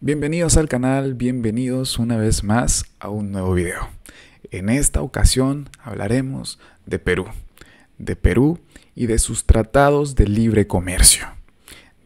Bienvenidos al canal, bienvenidos una vez más a un nuevo video. En esta ocasión hablaremos de Perú, de Perú y de sus tratados de libre comercio,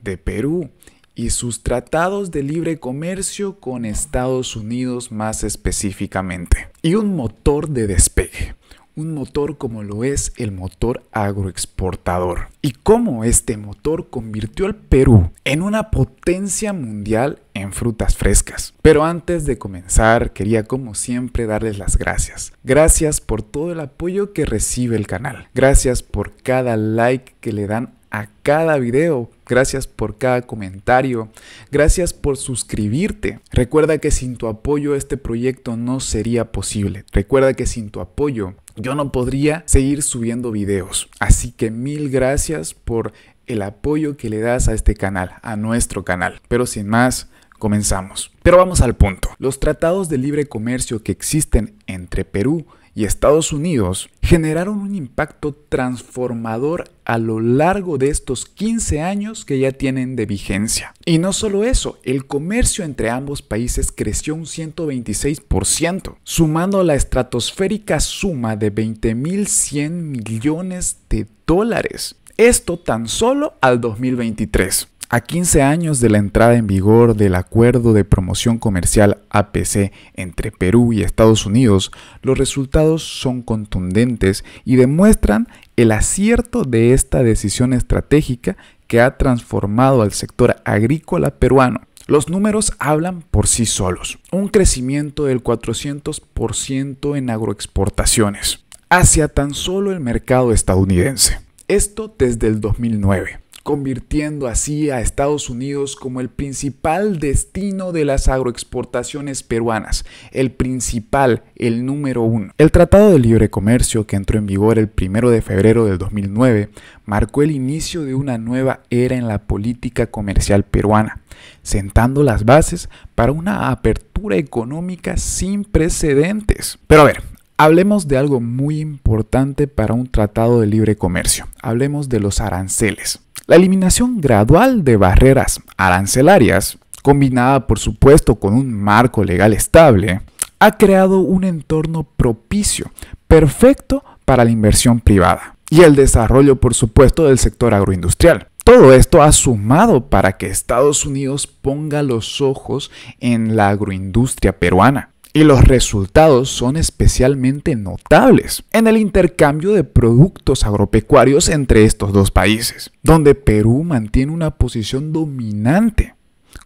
de Perú y sus tratados de libre comercio con Estados Unidos más específicamente, y un motor de despegue un motor como lo es el motor agroexportador y cómo este motor convirtió al Perú en una potencia mundial en frutas frescas. Pero antes de comenzar, quería como siempre darles las gracias. Gracias por todo el apoyo que recibe el canal. Gracias por cada like que le dan a cada video, gracias por cada comentario, gracias por suscribirte. Recuerda que sin tu apoyo este proyecto no sería posible. Recuerda que sin tu apoyo yo no podría seguir subiendo videos. Así que mil gracias por el apoyo que le das a este canal, a nuestro canal. Pero sin más, comenzamos. Pero vamos al punto. Los tratados de libre comercio que existen entre Perú y Estados Unidos generaron un impacto transformador a lo largo de estos 15 años que ya tienen de vigencia. Y no solo eso, el comercio entre ambos países creció un 126%, sumando la estratosférica suma de 20.100 millones de dólares. Esto tan solo al 2023. A 15 años de la entrada en vigor del Acuerdo de Promoción Comercial APC entre Perú y Estados Unidos, los resultados son contundentes y demuestran el acierto de esta decisión estratégica que ha transformado al sector agrícola peruano. Los números hablan por sí solos. Un crecimiento del 400% en agroexportaciones hacia tan solo el mercado estadounidense. Esto desde el 2009 convirtiendo así a Estados Unidos como el principal destino de las agroexportaciones peruanas, el principal, el número uno. El Tratado de Libre Comercio, que entró en vigor el 1 de febrero del 2009, marcó el inicio de una nueva era en la política comercial peruana, sentando las bases para una apertura económica sin precedentes. Pero a ver, Hablemos de algo muy importante para un tratado de libre comercio. Hablemos de los aranceles. La eliminación gradual de barreras arancelarias, combinada por supuesto con un marco legal estable, ha creado un entorno propicio, perfecto para la inversión privada y el desarrollo por supuesto del sector agroindustrial. Todo esto ha sumado para que Estados Unidos ponga los ojos en la agroindustria peruana y los resultados son especialmente notables en el intercambio de productos agropecuarios entre estos dos países, donde Perú mantiene una posición dominante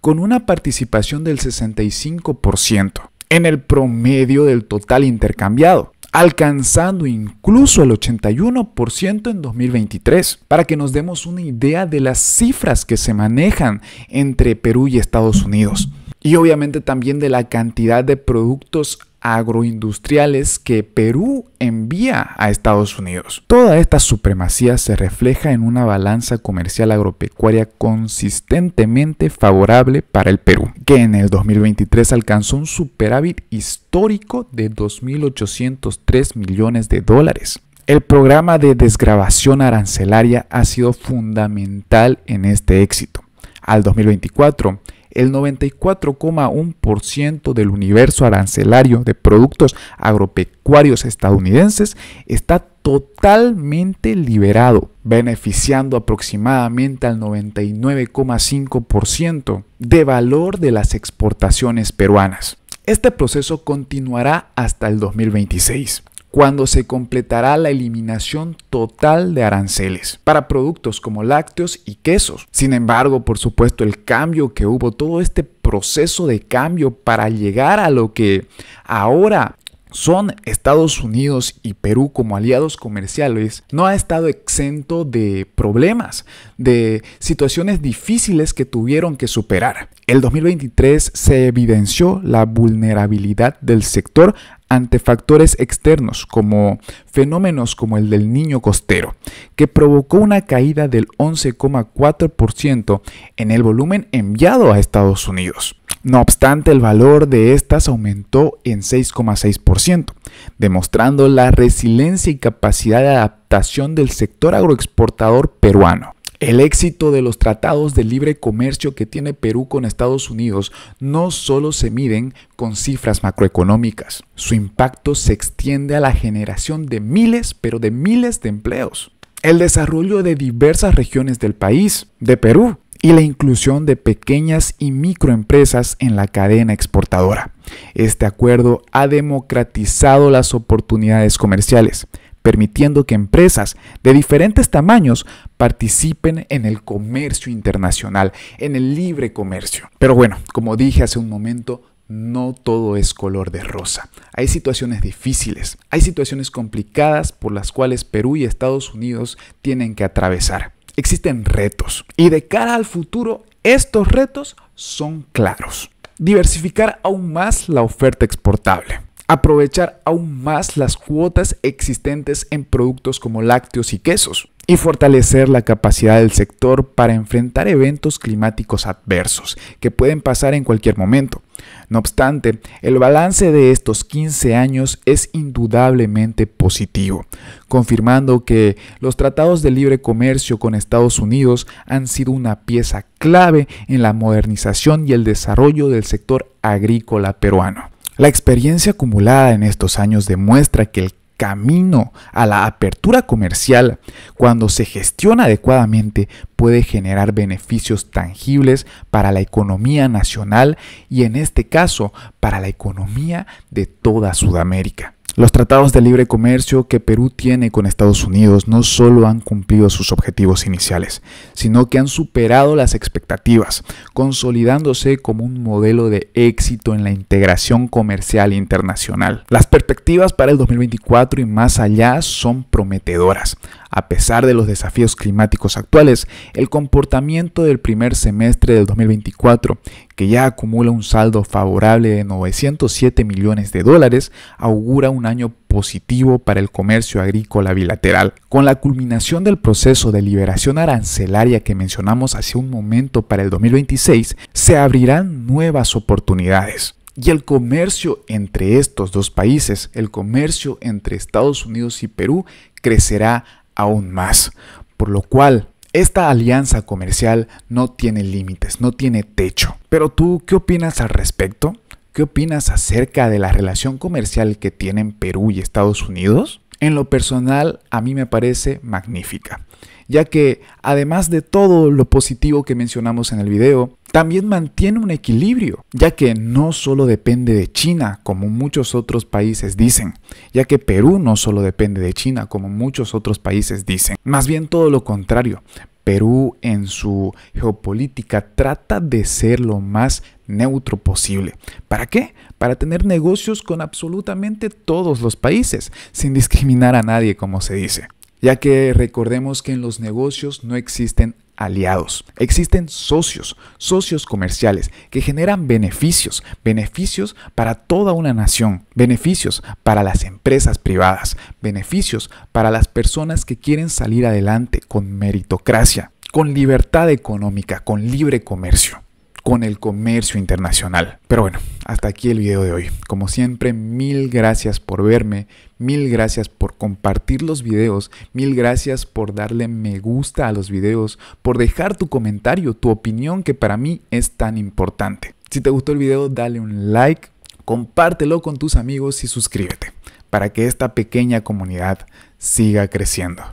con una participación del 65% en el promedio del total intercambiado, alcanzando incluso el 81% en 2023, para que nos demos una idea de las cifras que se manejan entre Perú y Estados Unidos y obviamente también de la cantidad de productos agroindustriales que Perú envía a Estados Unidos. Toda esta supremacía se refleja en una balanza comercial agropecuaria consistentemente favorable para el Perú, que en el 2023 alcanzó un superávit histórico de 2.803 millones de dólares. El programa de desgrabación arancelaria ha sido fundamental en este éxito. Al 2024, el 94,1% del universo arancelario de productos agropecuarios estadounidenses está totalmente liberado, beneficiando aproximadamente al 99,5% de valor de las exportaciones peruanas. Este proceso continuará hasta el 2026 cuando se completará la eliminación total de aranceles para productos como lácteos y quesos. Sin embargo, por supuesto, el cambio que hubo, todo este proceso de cambio para llegar a lo que ahora son Estados Unidos y Perú como aliados comerciales, no ha estado exento de problemas, de situaciones difíciles que tuvieron que superar. El 2023 se evidenció la vulnerabilidad del sector ante factores externos como fenómenos como el del niño costero, que provocó una caída del 11,4% en el volumen enviado a Estados Unidos. No obstante, el valor de estas aumentó en 6,6%, demostrando la resiliencia y capacidad de adaptación del sector agroexportador peruano. El éxito de los tratados de libre comercio que tiene Perú con Estados Unidos no solo se miden con cifras macroeconómicas, su impacto se extiende a la generación de miles, pero de miles de empleos, el desarrollo de diversas regiones del país, de Perú, y la inclusión de pequeñas y microempresas en la cadena exportadora. Este acuerdo ha democratizado las oportunidades comerciales permitiendo que empresas de diferentes tamaños participen en el comercio internacional, en el libre comercio. Pero bueno, como dije hace un momento, no todo es color de rosa. Hay situaciones difíciles, hay situaciones complicadas por las cuales Perú y Estados Unidos tienen que atravesar. Existen retos y de cara al futuro estos retos son claros. Diversificar aún más la oferta exportable aprovechar aún más las cuotas existentes en productos como lácteos y quesos y fortalecer la capacidad del sector para enfrentar eventos climáticos adversos que pueden pasar en cualquier momento. No obstante, el balance de estos 15 años es indudablemente positivo, confirmando que los tratados de libre comercio con Estados Unidos han sido una pieza clave en la modernización y el desarrollo del sector agrícola peruano la experiencia acumulada en estos años demuestra que el camino a la apertura comercial, cuando se gestiona adecuadamente, puede generar beneficios tangibles para la economía nacional y en este caso para la economía de toda Sudamérica. Los tratados de libre comercio que Perú tiene con Estados Unidos no solo han cumplido sus objetivos iniciales, sino que han superado las expectativas, consolidándose como un modelo de éxito en la integración comercial internacional. Las perspectivas para el 2024 y más allá son prometedoras. A pesar de los desafíos climáticos actuales, el comportamiento del primer semestre del 2024 que ya acumula un saldo favorable de 907 millones de dólares, augura un año positivo para el comercio agrícola bilateral. Con la culminación del proceso de liberación arancelaria que mencionamos hace un momento para el 2026, se abrirán nuevas oportunidades. Y el comercio entre estos dos países, el comercio entre Estados Unidos y Perú, crecerá aún más, por lo cual esta alianza comercial no tiene límites, no tiene techo. Pero tú, ¿qué opinas al respecto? ¿Qué opinas acerca de la relación comercial que tienen Perú y Estados Unidos? En lo personal, a mí me parece magnífica ya que además de todo lo positivo que mencionamos en el video, también mantiene un equilibrio, ya que no solo depende de China, como muchos otros países dicen, ya que Perú no solo depende de China, como muchos otros países dicen, más bien todo lo contrario. Perú en su geopolítica trata de ser lo más neutro posible. ¿Para qué? Para tener negocios con absolutamente todos los países, sin discriminar a nadie, como se dice ya que recordemos que en los negocios no existen aliados, existen socios, socios comerciales que generan beneficios, beneficios para toda una nación, beneficios para las empresas privadas, beneficios para las personas que quieren salir adelante con meritocracia, con libertad económica, con libre comercio con el comercio internacional. Pero bueno, hasta aquí el video de hoy. Como siempre, mil gracias por verme, mil gracias por compartir los videos, mil gracias por darle me gusta a los videos, por dejar tu comentario, tu opinión que para mí es tan importante. Si te gustó el video, dale un like, compártelo con tus amigos y suscríbete para que esta pequeña comunidad siga creciendo.